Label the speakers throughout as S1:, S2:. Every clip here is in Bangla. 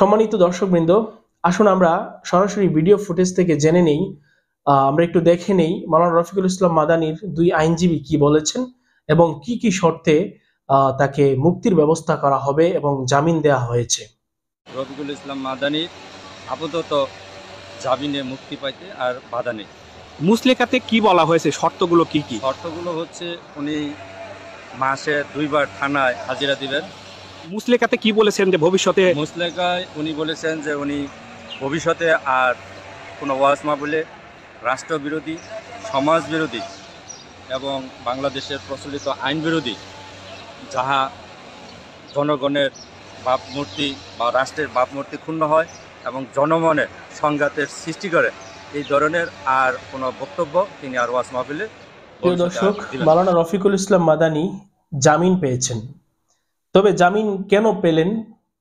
S1: সম্মানিত দর্শকবৃন্দ আসুন আমরা সরাসরি ভিডিও ফুটেজ থেকে জেনে নেই আমরা একটু দেখে নেই মালানা রফিকুল ইসলাম মাদানির দুই আইনজীবী কি বলেছেন এবং কি কি শর্তে তাকে মুক্তির ব্যবস্থা করা হবে এবং জামিন দেয়া হয়েছে
S2: রফিকুল ইসলাম মাদানির আপাতত জামিনে মুক্তি পাইতে আর বাধা
S1: নেই মুসলেখাতে কি বলা হয়েছে শর্তগুলো কি কি
S2: শর্তগুলো হচ্ছে উনি মাসে দুইবার থানায় হাজিরা দিবেন
S1: মুসলেকাতে কি বলেছেন যে ভবিষ্যতে
S2: মুসলেকায় উনি বলেছেন যে উনি ভবিষ্যতে আর কোনো ওয়াজ বলে রাষ্ট্রবিরোধী সমাজ বিরোধী এবং বাংলাদেশের প্রচলিত আইন বিরোধী যাহা জনগণের বাপমূর্তি বা রাষ্ট্রের বাপমূর্তি ক্ষুণ্ণ হয় এবং জনমনে সংঘাতের সৃষ্টি করে এই ধরনের আর কোনো বক্তব্য তিনি আর ওয়াজ মাহফিলে
S1: দর্শক মালানা রফিকুল ইসলাম মাদানি জামিন পেয়েছেন তবে জামিন কেন পেলেন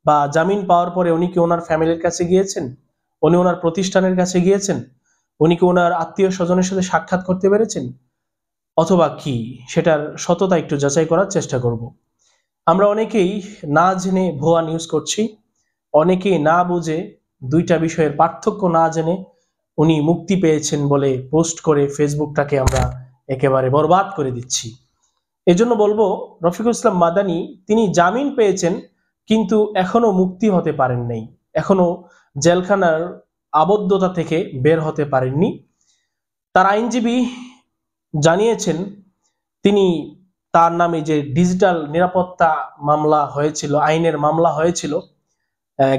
S1: বা জামিন পাওয়ার পরে উনি কি ওনার ফ্যামিলির কাছে গিয়েছেন উনি ওনার প্রতিষ্ঠানের কাছে গিয়েছেন উনি কি ওনার আত্মীয় স্বজনের সাথে সাক্ষাৎ করতে পেরেছেন অথবা কি সেটার সততা একটু যাচাই করার চেষ্টা করব আমরা অনেকেই না জেনে ভুয়া নিউজ করছি অনেকেই না বুঝে দুইটা বিষয়ের পার্থক্য না জেনে উনি মুক্তি পেয়েছেন বলে পোস্ট করে ফেসবুকটাকে আমরা একেবারে বরবাদ করে দিচ্ছি এজন্য বলবো রফিকুল ইসলাম মাদানি তিনি জামিন পেয়েছেন কিন্তু এখনো মুক্তি হতে পারেন নাই এখনো জেলখানার আবদ্ধতা থেকে বের হতে পারেননি তার আইনজীবী জানিয়েছেন তিনি তার নামে যে ডিজিটাল নিরাপত্তা মামলা হয়েছিল আইনের মামলা হয়েছিল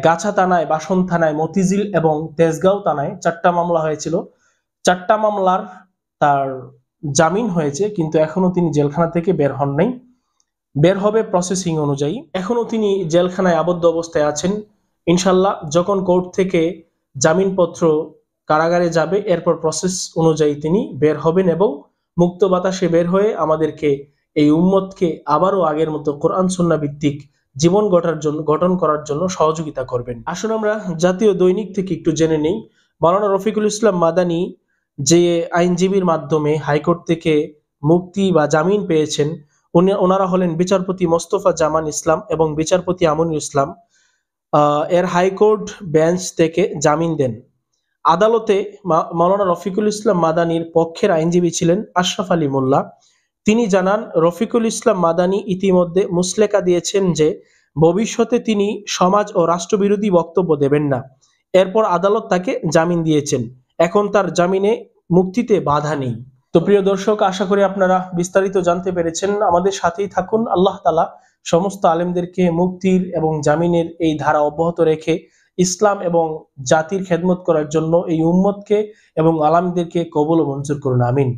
S1: গাছা থানায় বাসন থানায় মতিঝিল এবং তেজগাঁও থানায় চারটা মামলা হয়েছিল চারটা মামলার তার জামিন হয়েছে কিন্তু এখনো তিনি জেলখানা থেকে বের হন নাই বের হবে প্রসেসিং অনুযায়ী এখনো তিনি জেলখানায় আবদ্ধ অবস্থায় আছেন ইনশাল্লাহ যখন কোর্ট থেকে জামিনপত্র কারাগারে যাবে এরপর প্রসেস অনুযায়ী তিনি বের হবেন এবং মুক্ত বাতাসে বের হয়ে আমাদেরকে এই উম্মতকে আবারও আগের মতো কোরআন সন্না ভিত্তিক জীবন গঠার জন্য গঠন করার জন্য সহযোগিতা করবেন আসুন আমরা জাতীয় দৈনিক থেকে একটু জেনে নেই মালানা রফিকুল ইসলাম মাদানী যে আইনজীবীর মাধ্যমে হাইকোর্ট থেকে মুক্তি বা জামিন পেয়েছেন উনি ওনারা হলেন বিচারপতি মোস্তফা জামান ইসলাম এবং বিচারপতি আমনুল ইসলাম এর হাইকোর্ট বেঞ্চ থেকে জামিন দেন আদালতে মাওলানা রফিকুল ইসলাম মাদানির পক্ষের আইনজীবী ছিলেন আশরাফ আলী মোল্লা তিনি জানান রফিকুল ইসলাম মাদানি ইতিমধ্যে মুসলেকা দিয়েছেন যে ভবিষ্যতে তিনি সমাজ ও রাষ্ট্রবিরোধী বক্তব্য দেবেন না এরপর আদালত তাকে জামিন দিয়েছেন এখন তার জামিনে মুক্তিতে বাধা নেই তো প্রিয় দর্শক আশা করি আপনারা বিস্তারিত জানতে পেরেছেন আমাদের সাথেই থাকুন আল্লাহ তালা সমস্ত আলেমদেরকে মুক্তির এবং জামিনের এই ধারা অব্যাহত রেখে ইসলাম এবং জাতির খেদমত করার জন্য এই উম্মতকে এবং আলামদেরকে কবল মঞ্জুর করুন আমিন